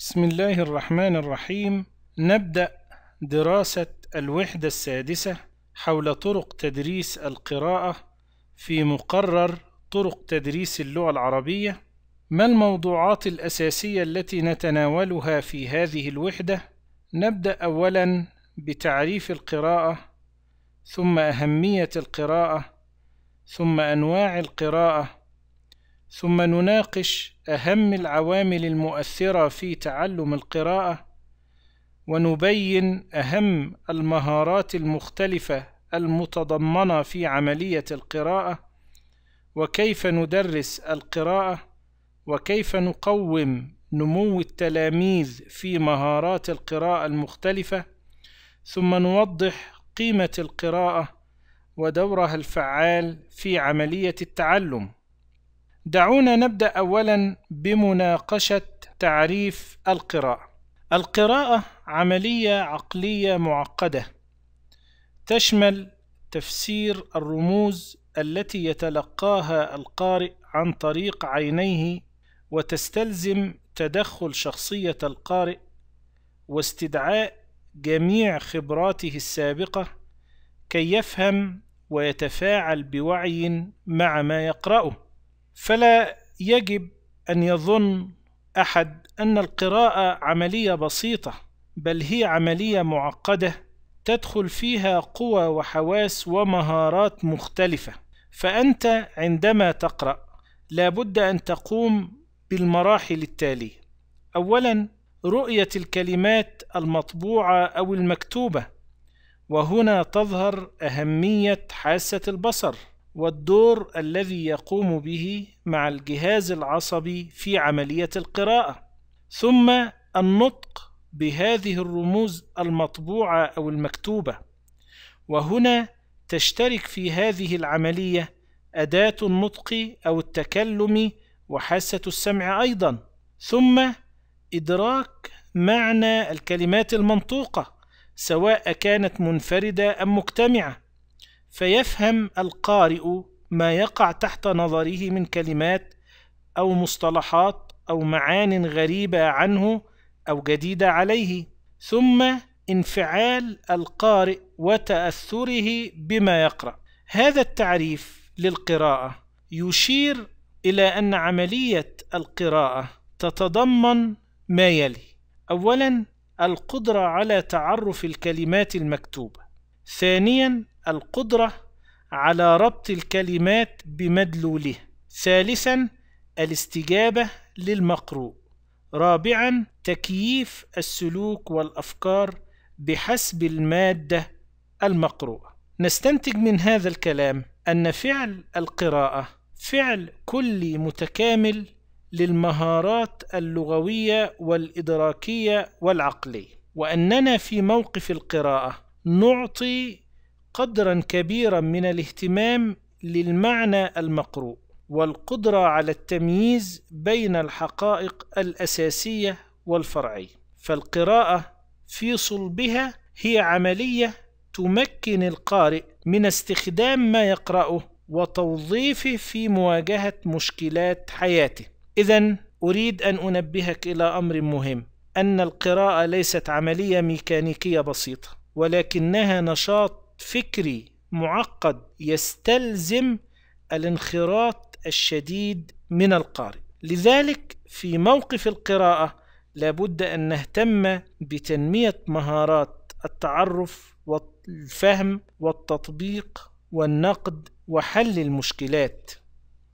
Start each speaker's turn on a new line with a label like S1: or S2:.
S1: بسم الله الرحمن الرحيم نبدأ دراسة الوحدة السادسة حول طرق تدريس القراءة في مقرر طرق تدريس اللغة العربية ما الموضوعات الأساسية التي نتناولها في هذه الوحدة؟ نبدأ أولا بتعريف القراءة ثم أهمية القراءة ثم أنواع القراءة ثم نناقش أهم العوامل المؤثرة في تعلم القراءة ونبين أهم المهارات المختلفة المتضمنة في عملية القراءة وكيف ندرس القراءة وكيف نقوم نمو التلاميذ في مهارات القراءة المختلفة ثم نوضح قيمة القراءة ودورها الفعال في عملية التعلم دعونا نبدأ أولا بمناقشة تعريف القراءة. القراءة عملية عقلية معقدة تشمل تفسير الرموز التي يتلقاها القارئ عن طريق عينيه وتستلزم تدخل شخصية القارئ واستدعاء جميع خبراته السابقة كي يفهم ويتفاعل بوعي مع ما يقرأه فلا يجب أن يظن أحد أن القراءة عملية بسيطة بل هي عملية معقدة تدخل فيها قوى وحواس ومهارات مختلفة فأنت عندما تقرأ لابد أن تقوم بالمراحل التالية أولا رؤية الكلمات المطبوعة أو المكتوبة وهنا تظهر أهمية حاسة البصر والدور الذي يقوم به مع الجهاز العصبي في عملية القراءة ثم النطق بهذه الرموز المطبوعة أو المكتوبة وهنا تشترك في هذه العملية أداة النطق أو التكلم وحاسة السمع أيضا ثم إدراك معنى الكلمات المنطوقة سواء كانت منفردة أم مجتمعة فيفهم القارئ ما يقع تحت نظره من كلمات أو مصطلحات أو معان غريبة عنه أو جديدة عليه ثم انفعال القارئ وتأثره بما يقرأ هذا التعريف للقراءة يشير إلى أن عملية القراءة تتضمن ما يلي أولا القدرة على تعرف الكلمات المكتوبة ثانيا القدرة على ربط الكلمات بمدلوله ثالثا الاستجابة للمقروء رابعا تكييف السلوك والأفكار بحسب المادة المقروءة نستنتج من هذا الكلام أن فعل القراءة فعل كلي متكامل للمهارات اللغوية والإدراكية والعقلية وأننا في موقف القراءة نعطي قدرا كبيرا من الاهتمام للمعنى المقروء والقدرة على التمييز بين الحقائق الأساسية والفرعية فالقراءة في صلبها هي عملية تمكن القارئ من استخدام ما يقرأه وتوظيفه في مواجهة مشكلات حياته إذا أريد أن أنبهك إلى أمر مهم أن القراءة ليست عملية ميكانيكية بسيطة ولكنها نشاط فكري معقد يستلزم الانخراط الشديد من القارئ لذلك في موقف القراءه لابد ان نهتم بتنميه مهارات التعرف والفهم والتطبيق والنقد وحل المشكلات